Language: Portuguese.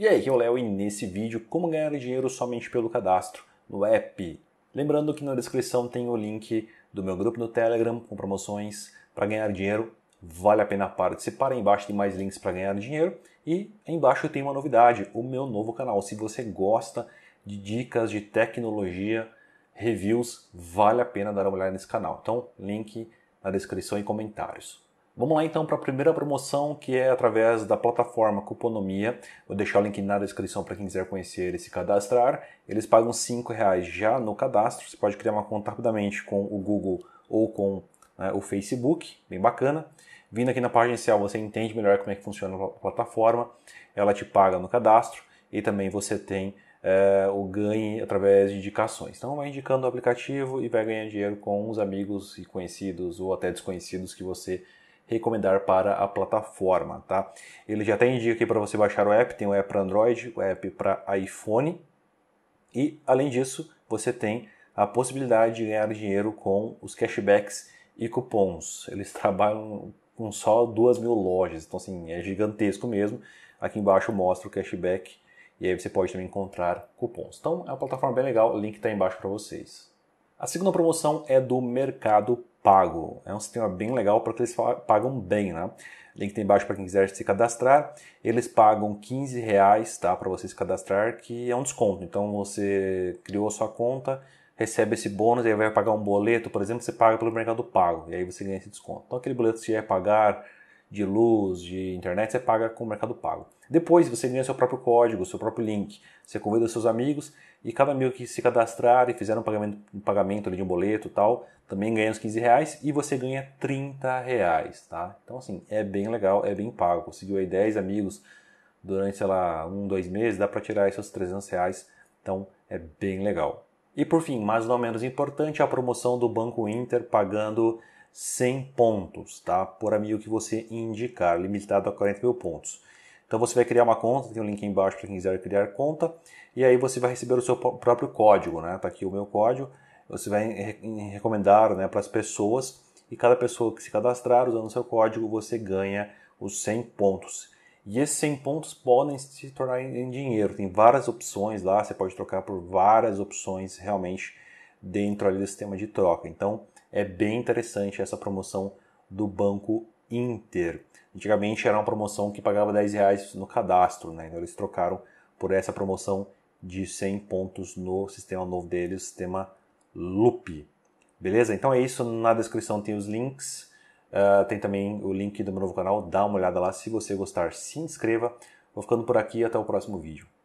E aí, aqui é o Léo e nesse vídeo, como ganhar dinheiro somente pelo cadastro no app. Lembrando que na descrição tem o link do meu grupo no Telegram com promoções para ganhar dinheiro. Vale a pena participar. Embaixo tem mais links para ganhar dinheiro. E embaixo tem uma novidade: o meu novo canal. Se você gosta de dicas de tecnologia, reviews, vale a pena dar uma olhada nesse canal. Então, link na descrição e comentários. Vamos lá então para a primeira promoção que é através da plataforma Cuponomia. Vou deixar o link na descrição para quem quiser conhecer e se cadastrar. Eles pagam R$ reais já no cadastro. Você pode criar uma conta rapidamente com o Google ou com né, o Facebook, bem bacana. Vindo aqui na página inicial você entende melhor como é que funciona a plataforma. Ela te paga no cadastro e também você tem é, o ganho através de indicações. Então vai indicando o aplicativo e vai ganhar dinheiro com os amigos e conhecidos ou até desconhecidos que você recomendar para a plataforma, tá? Ele já tem indica aqui para você baixar o app, tem o app para Android, o app para iPhone. E além disso, você tem a possibilidade de ganhar dinheiro com os cashbacks e cupons. Eles trabalham com só duas mil lojas, então assim, é gigantesco mesmo. Aqui embaixo mostra o cashback e aí você pode também encontrar cupons. Então é uma plataforma bem legal, o link está embaixo para vocês. A segunda promoção é do Mercado Pago. É um sistema bem legal porque eles pagam bem, né? Link tem embaixo para quem quiser se cadastrar. Eles pagam 15 reais, tá, para você se cadastrar, que é um desconto. Então você criou a sua conta, recebe esse bônus, aí vai pagar um boleto, por exemplo, você paga pelo Mercado Pago e aí você ganha esse desconto. Então aquele boleto se é pagar de luz, de internet, você paga com o Mercado Pago. Depois você ganha seu próprio código, seu próprio link. Você convida seus amigos e cada amigo que se cadastrar e fizer um pagamento, um pagamento de um boleto tal, também ganha uns 15 reais e você ganha 30 reais, tá? Então assim, é bem legal, é bem pago. Conseguiu aí 10 amigos durante, sei lá, um, dois meses, dá para tirar esses 300 reais. Então é bem legal. E por fim, mas não menos importante, a promoção do Banco Inter pagando 100 pontos, tá? Por amigo que você indicar, limitado a 40 mil pontos. Então você vai criar uma conta, tem um link embaixo para quem quiser criar conta, e aí você vai receber o seu próprio código, né? Tá aqui o meu código. Você vai recomendar, né, para as pessoas e cada pessoa que se cadastrar usando o seu código você ganha os 100 pontos. E esses 100 pontos podem se tornar em dinheiro. Tem várias opções lá, você pode trocar por várias opções realmente dentro ali do sistema de troca. Então, é bem interessante essa promoção do Banco Inter. Antigamente era uma promoção que pagava 10 reais no cadastro, né? Então eles trocaram por essa promoção de 100 pontos no sistema novo deles, sistema Loop. Beleza? Então é isso, na descrição tem os links, uh, tem também o link do meu novo canal, dá uma olhada lá, se você gostar se inscreva. Vou ficando por aqui, até o próximo vídeo.